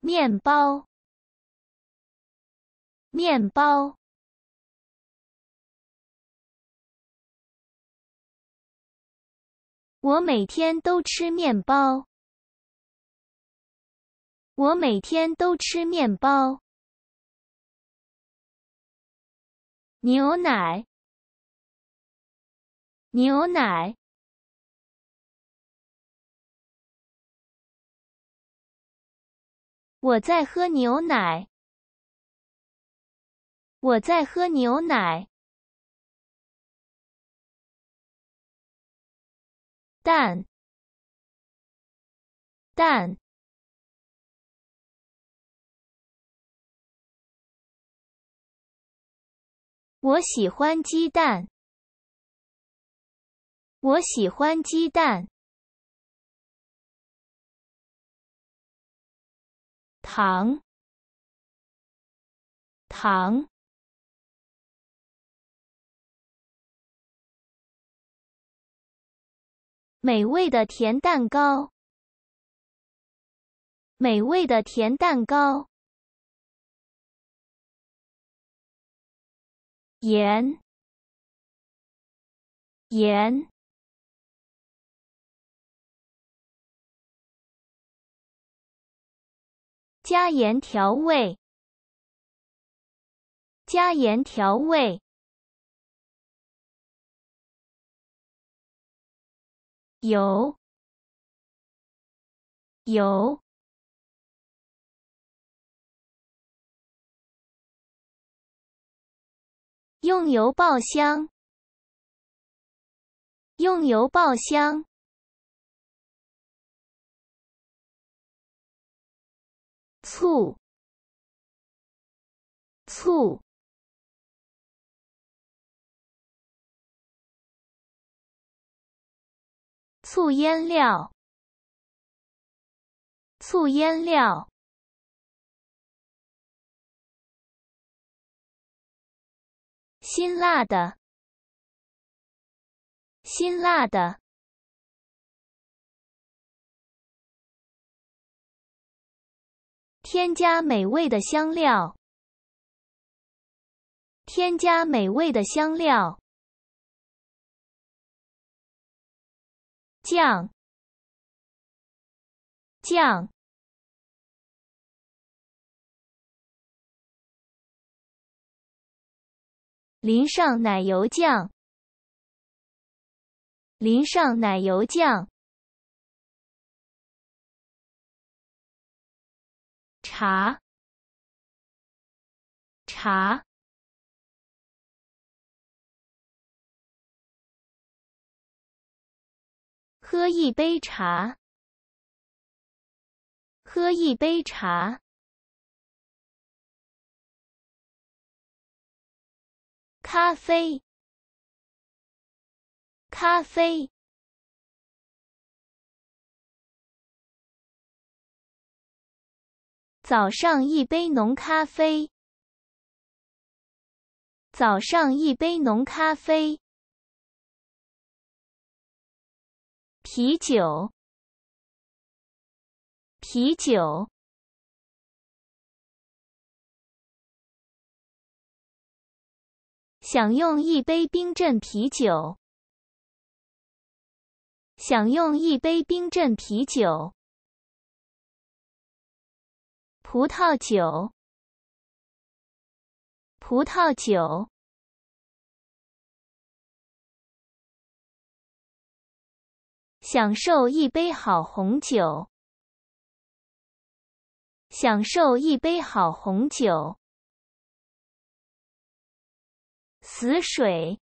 面包，面包，我每天都吃面包。我每天都吃面包。牛奶，牛奶。我在喝牛奶。我在喝牛奶。蛋蛋，我喜欢鸡蛋。我喜欢鸡蛋。糖，糖，美味的甜蛋糕，美味的甜蛋糕，盐，盐。加盐调味，加盐调味。油，油，用油爆香，用油爆香。醋，醋，醋腌料，醋腌料，辛辣的，辛辣的。添加美味的香料，添加美味的香料酱酱，淋上奶油酱，淋上奶油酱。茶，茶，喝一杯茶，喝一杯茶，咖啡，咖啡。早上一杯浓咖啡。早上一杯浓咖啡。啤酒，啤酒。想用一杯冰镇啤酒。想用一杯冰镇啤酒。葡萄酒，葡萄酒，享受一杯好红酒，享受一杯好红酒。死水，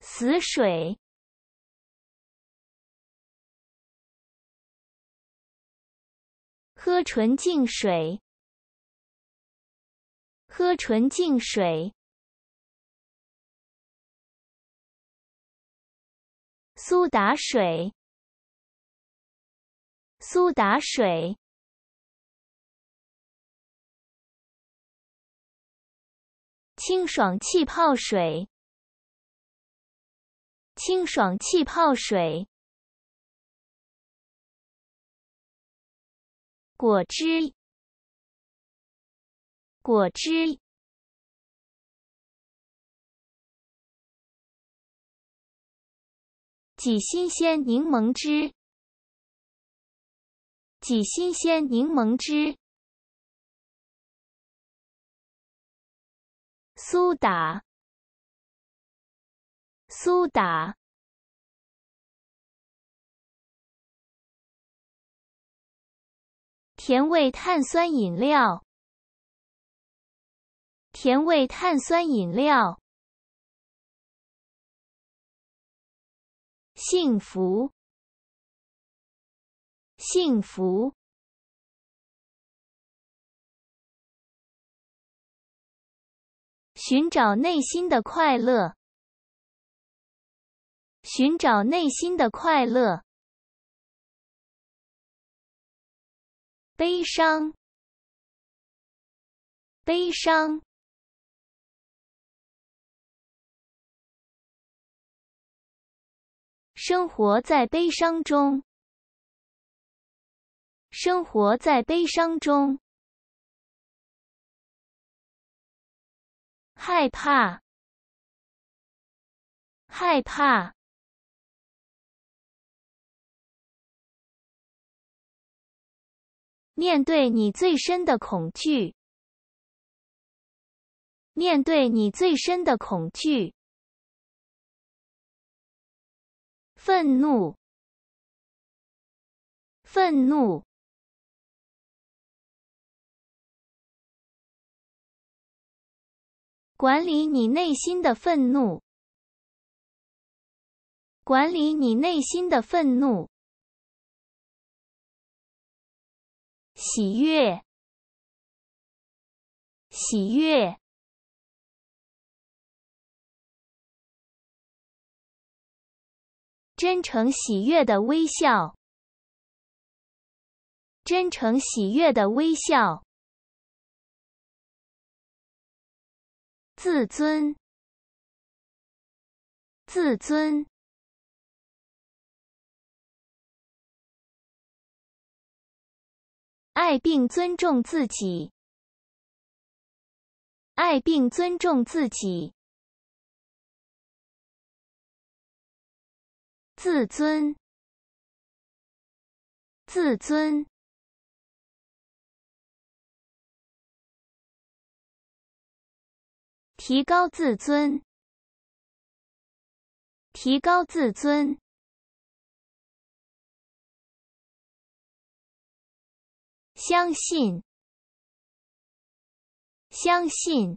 死水。喝纯净水，喝纯净水，苏打水，苏打水，清爽气泡水，清爽气泡水。果汁，果汁，挤新鲜柠檬汁，挤新鲜柠檬汁，苏打，苏打。甜味碳酸饮料，甜味碳酸饮料，幸福，幸福，寻找内心的快乐，寻找内心的快乐。悲伤，悲伤，生活在悲伤中，生活在悲伤中，害怕，害怕。面对你最深的恐惧，面对你最深的恐惧，愤怒，愤怒，管理你内心的愤怒，管理你内心的愤怒。喜悦，喜悦，真诚喜悦的微笑，真诚喜悦的微笑，自尊，自尊。爱并尊重自己，爱并尊重自己。自尊，自尊，提高自尊，提高自尊。相信，相信，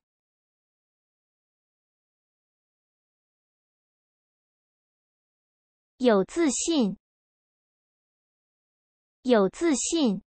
有自信，有自信。